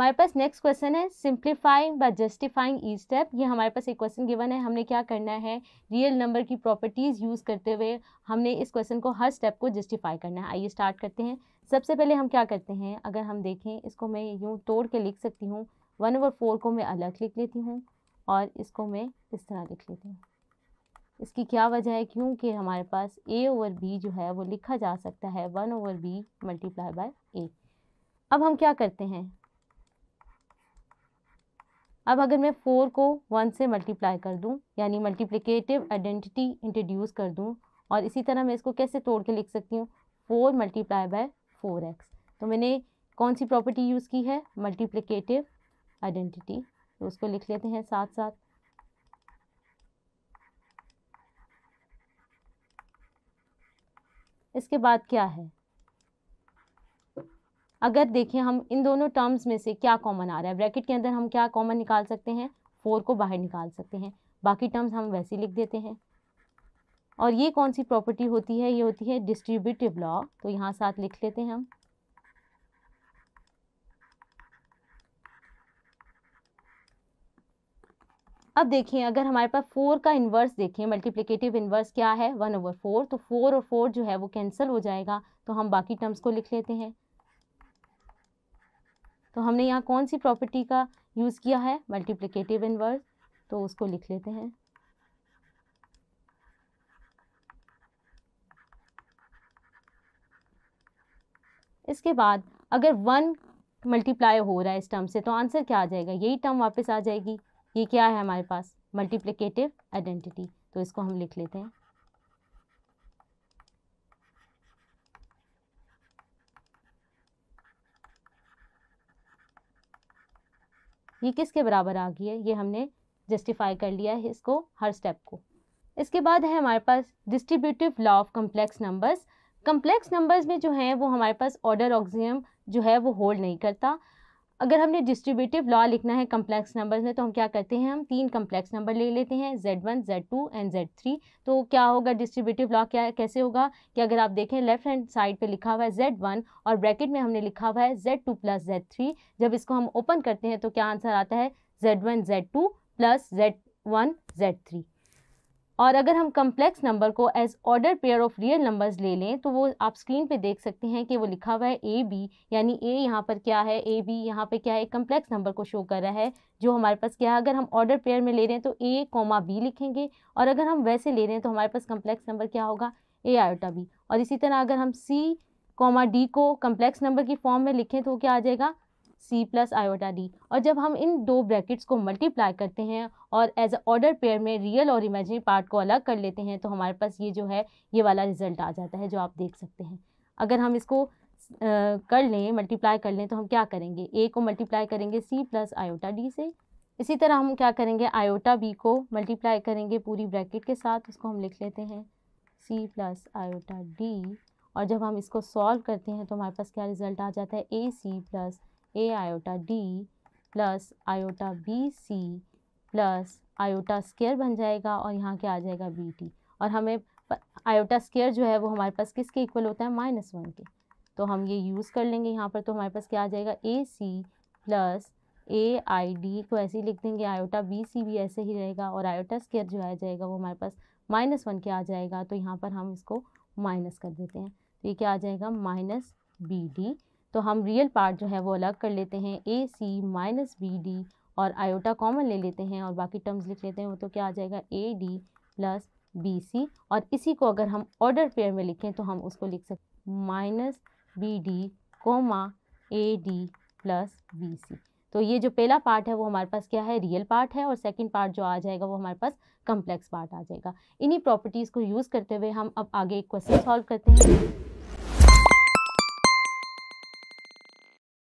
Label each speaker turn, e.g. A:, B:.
A: हमारे पास next question है simplifying by justifying each step ये हमारे पास एक क्वेश्चन गिवन है हमने क्या करना है रियल नंबर की प्रॉपर्टीज़ यूज़ करते हुए हमने इस क्वेश्चन को हर स्टेप को जस्टिफाई करना है आइए स्टार्ट करते हैं सबसे पहले हम क्या करते हैं अगर हम देखें इसको मैं यूँ तोड़ के लिख सकती हूँ वन ओवर फोर को मैं अलग लिख लेती हूँ और इसको मैं इस तरह लिख लेती हूँ इसकी क्या वजह है क्योंकि हमारे पास ए ओवर बी जो है वो लिखा जा सकता है one over B multiply by A अब हम क्या करते हैं अब अगर मैं फोर को वन से मल्टीप्लाई कर दूँ यानी मल्टीप्लिकेटिव आइडेंटिटी इंट्रोड्यूस कर दूँ और इसी तरह मैं इसको कैसे तोड़ के लिख सकती हूँ four multiply by four X तो मैंने कौन सी प्रॉपर्टी यूज़ की है मल्टीप्लिकेटिव आइडेंटिटी तो उसको लिख लेते हैं साथ साथ इसके बाद क्या है अगर देखें हम इन दोनों टर्म्स में से क्या कॉमन आ रहा है ब्रैकेट के अंदर हम क्या कॉमन निकाल सकते हैं फोर को बाहर निकाल सकते हैं बाकी टर्म्स हम वैसे लिख देते हैं और ये कौन सी प्रॉपर्टी होती है ये होती है डिस्ट्रीब्यूटिव लॉ तो यहाँ साथ लिख लेते हैं हम अब देखिए अगर हमारे पास फोर का इन्वर्स देखें मल्टीप्लिकेटिव इन्वर्स क्या है वन ओवर फोर तो फोर और फोर जो है वो कैंसिल हो जाएगा तो हम बाकी टर्म्स को लिख लेते हैं तो हमने यहाँ कौन सी प्रॉपर्टी का यूज़ किया है मल्टीप्लिकेटिव इनवर्स तो उसको लिख लेते हैं इसके बाद अगर वन मल्टीप्लाई हो रहा है इस टर्म से तो आंसर क्या आ जाएगा यही टर्म वापस आ जाएगी ये क्या है हमारे पास मल्टीप्लिकेटिव आइडेंटिटी तो इसको हम लिख लेते हैं ये किसके बराबर आ गई है ये हमने जस्टिफाई कर लिया है इसको हर स्टेप को इसके बाद है हमारे पास distributive law of complex numbers complex numbers में जो हैं वो हमारे पास ऑर्डर ऑक्सियम जो है वो होल्ड नहीं करता अगर हमने डिस्ट्रीब्यूटिव लॉ लिखना है कम्प्लेक्स नंबर्स में तो हम क्या करते हैं हम तीन कम्प्लेक्स नंबर ले लेते हैं Z one Z two and Z three तो क्या होगा डिस्ट्रीब्यूटिव लॉ क्या कैसे होगा कि अगर आप देखें लेफ्ट हैंड साइड पे लिखा हुआ है जेड वन और ब्रैकेट में हमने लिखा हुआ है Z two plus Z three जब इसको हम ओपन करते हैं तो क्या आंसर आता है Z one Z two plus Z one Z three और अगर हम कम्प्लेक्स नंबर को as order pair of real numbers ले लें तो वो आप स्क्रीन पे देख सकते हैं कि वो लिखा हुआ है ए बी यानी ए यहाँ पर क्या है ए बी यहाँ पे क्या है कम्प्लेक्स नंबर को शो कर रहा है जो हमारे पास क्या है अगर हम ऑर्डर पेयर में ले रहे हैं तो ए कॉमा बी लिखेंगे और अगर हम वैसे ले रहे हैं तो हमारे पास कम्प्लेक्स नंबर क्या होगा ए आयोटा बी और इसी तरह अगर हम सी कॉमा डी को कम्प्लेक्स नंबर की फॉर्म में लिखें तो क्या आ जाएगा सी प्लस आयोटा डी और जब हम इन दो ब्रैकेट्स को मल्टीप्लाई करते हैं और एज अ ऑर्डर पेयर में रियल और इमेजिनरी पार्ट को अलग कर लेते हैं तो हमारे पास ये जो है ये वाला रिजल्ट आ जाता है जो आप देख सकते हैं अगर हम इसको आ, कर लें मल्टीप्लाई कर लें तो हम क्या करेंगे ए को मल्टीप्लाई करेंगे सी प्लस आयोटा डी से इसी तरह हम क्या करेंगे आयोटा बी को मल्टीप्लाई करेंगे पूरी ब्रैकेट के साथ उसको हम लिख लेते हैं सी प्लस आयोटा डी और जब हम इसको सॉल्व करते हैं तो हमारे पास क्या रिज़ल्ट आ जाता है A C plus A iota D plus iota B C plus iota square बन जाएगा और यहाँ क्या आ जाएगा बी टी और हमें आयोटा स्केयर जो है वो हमारे पास किसके इक्वल होता है माइनस वन के तो हम ये यूज़ कर लेंगे यहाँ पर तो हमारे पास क्या आ जाएगा ए C plus A I D को ऐसे ही लिख देंगे आयोटा बी सी भी ऐसे ही रहेगा और आयोटा स्केयर जो आ जाएगा वो हमारे पास माइनस वन के आ जाएगा तो यहाँ पर हम इसको माइनस कर देते हैं तो ये क्या आ जाएगा माइनस बी डी तो हम रियल पार्ट जो है वो अलग कर लेते हैं A C minus B D और आयोटा कॉमन ले लेते हैं और बाकी टर्म्स लिख लेते हैं वो तो क्या आ जाएगा A D plus B C और इसी को अगर हम ऑर्डर पेयर में लिखें तो हम उसको लिख सकते minus B D comma A D plus B C तो ये जो पहला पार्ट है वो हमारे पास क्या है रियल पार्ट है और सेकंड पार्ट जो आ जाएगा वो हमारे पास कम्प्लेक्स पार्ट आ जाएगा इन्हीं प्रॉपर्टीज़ को यूज़ करते हुए हम अब आगे एक क्वेश्चन सॉल्व करते हैं